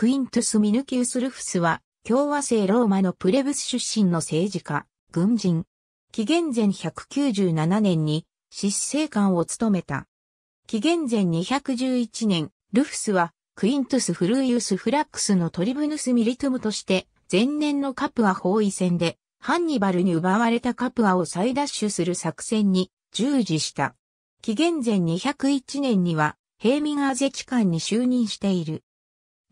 クイントゥス・ミヌキウス・ルフスは、共和制ローマのプレブス出身の政治家、軍人。紀元前197年に、執政官を務めた。紀元前211年、ルフスは、クイントゥス・フルイウス・フラックスのトリブヌス・ミリトゥムとして、前年のカプア包囲戦で、ハンニバルに奪われたカプアを再奪取する作戦に従事した。紀元前201年には、平民アゼ機関に就任している。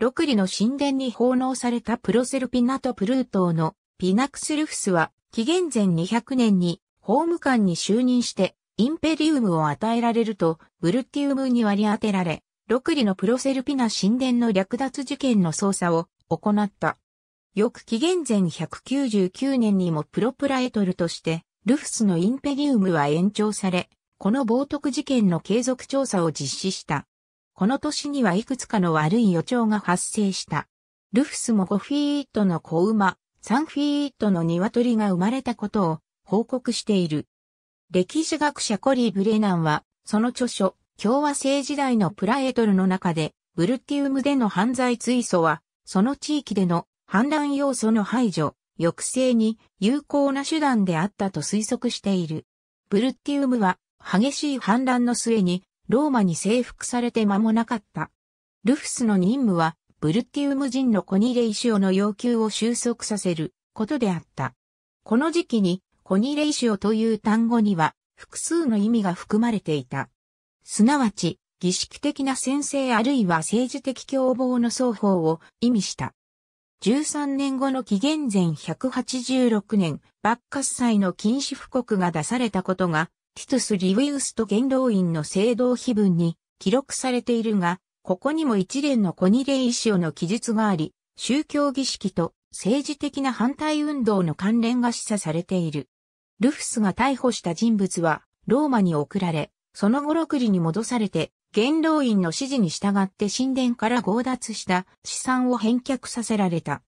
六里の神殿に奉納されたプロセルピナとプルートーのピナクスルフスは、紀元前200年に法務官に就任して、インペリウムを与えられると、ブルティウムに割り当てられ、六里のプロセルピナ神殿の略奪事件の捜査を行った。翌紀元前199年にもプロプラエトルとして、ルフスのインペリウムは延長され、この冒涜事件の継続調査を実施した。この年にはいくつかの悪い予兆が発生した。ルフスも5フィートの子馬、3フィートの鶏が生まれたことを報告している。歴史学者コリー・ブレナンは、その著書、共和制時代のプラエトルの中で、ブルティウムでの犯罪追訴は、その地域での反乱要素の排除、抑制に有効な手段であったと推測している。ブルティウムは激しい反乱の末にローマに征服されて間もなかった。ルフスの任務は、ブルティウム人のコニレイシオの要求を収束させることであった。この時期に、コニレイシオという単語には、複数の意味が含まれていた。すなわち、儀式的な先生あるいは政治的共謀の双方を意味した。13年後の紀元前186年、バッカス祭の禁止布告が出されたことがティトス・リウィウスと元老院の聖堂碑文に記録されているが、ここにも一連のコニレイシオの記述があり、宗教儀式と政治的な反対運動の関連が示唆されている。ルフスが逮捕した人物は、ローマに送られ、その後六里に戻されて、元老院の指示に従って神殿から強奪した資産を返却させられた。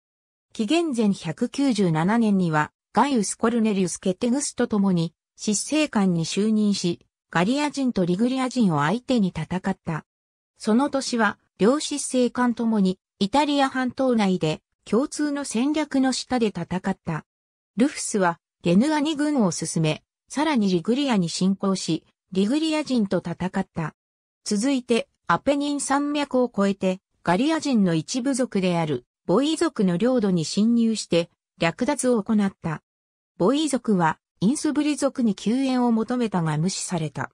紀元前197年には、ガイウス・コルネリウス・ケテグスと共に、執政官に就任し、ガリア人とリグリア人を相手に戦った。その年は、両執政官ともに、イタリア半島内で、共通の戦略の下で戦った。ルフスは、ゲヌアに軍を進め、さらにリグリアに侵攻し、リグリア人と戦った。続いて、アペニン山脈を越えて、ガリア人の一部族である、ボイ族の領土に侵入して、略奪を行った。ボイ族は、インスブリ族に救援を求めたが無視された。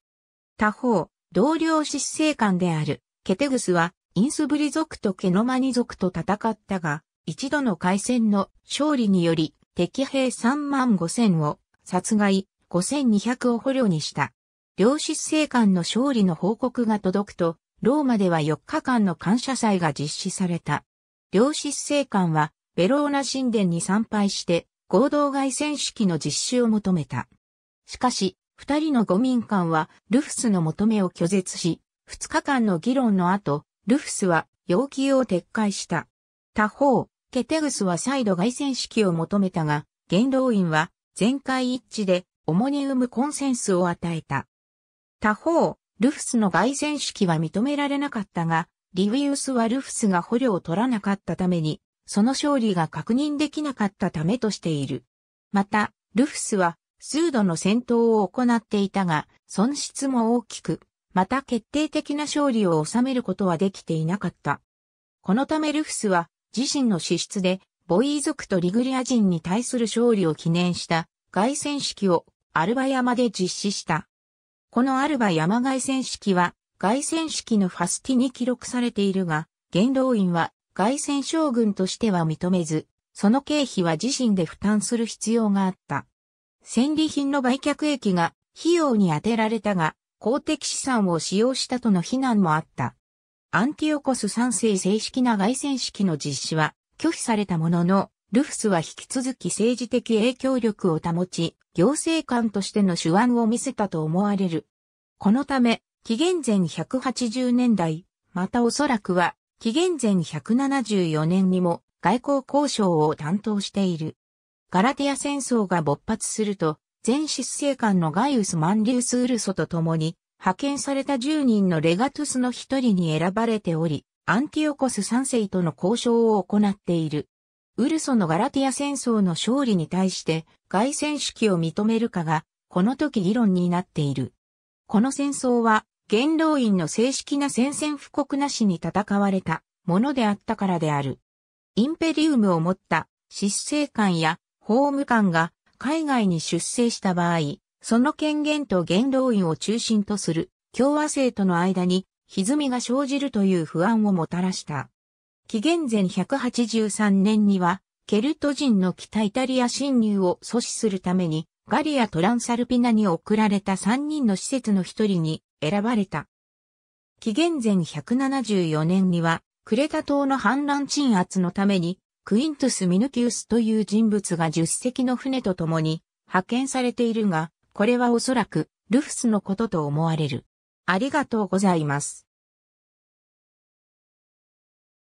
他方、同僚執政官であるケテグスはインスブリ族とケノマニ族と戦ったが、一度の海戦の勝利により敵兵3万5千を殺害、5200を捕虜にした。両執政官の勝利の報告が届くと、ローマでは4日間の感謝祭が実施された。両執政官は、ベローナ神殿に参拝して、合同外戦式の実施を求めた。しかし、二人の五民間はルフスの求めを拒絶し、二日間の議論の後、ルフスは要求を撤回した。他方、ケテグスは再度外戦式を求めたが、元老院は全会一致でモに生むコンセンスを与えた。他方、ルフスの外戦式は認められなかったが、リウィウスはルフスが捕虜を取らなかったために、その勝利が確認できなかったためとしている。また、ルフスは、数度の戦闘を行っていたが、損失も大きく、また決定的な勝利を収めることはできていなかった。このためルフスは、自身の資質で、ボイー族とリグリア人に対する勝利を記念した凱旋式をアルバ山で実施した。このアルバ山凱旋式は、凱旋式のファスティに記録されているが、元老院は外戦将軍としては認めず、その経費は自身で負担する必要があった。戦利品の売却益が費用に充てられたが、公的資産を使用したとの非難もあった。アンティオコス3世正式な外戦式の実施は拒否されたものの、ルフスは引き続き政治的影響力を保ち、行政官としての手腕を見せたと思われる。このため、紀元前180年代、またおそらくは紀元前174年にも外交交渉を担当している。ガラティア戦争が勃発すると、前執政官のガイウス・マンリウス・ウルソと共に、派遣された10人のレガトゥスの一人に選ばれており、アンティオコス3世との交渉を行っている。ウルソのガラティア戦争の勝利に対して、凱旋式を認めるかが、この時議論になっている。この戦争は、元老院の正式な宣戦布告なしに戦われたものであったからである。インペリウムを持った執政官や法務官が海外に出征した場合、その権限と元老院を中心とする共和制との間に歪みが生じるという不安をもたらした。紀元前183年には、ケルト人の北イタリア侵入を阻止するために、ガリア・トランサルピナに送られた3人の施設の一人に、選ばれた。紀元前174年には、クレタ島の反乱鎮圧のために、クイントス・ミヌキウスという人物が10隻の船と共に派遣されているが、これはおそらくルフスのことと思われる。ありがとうございます。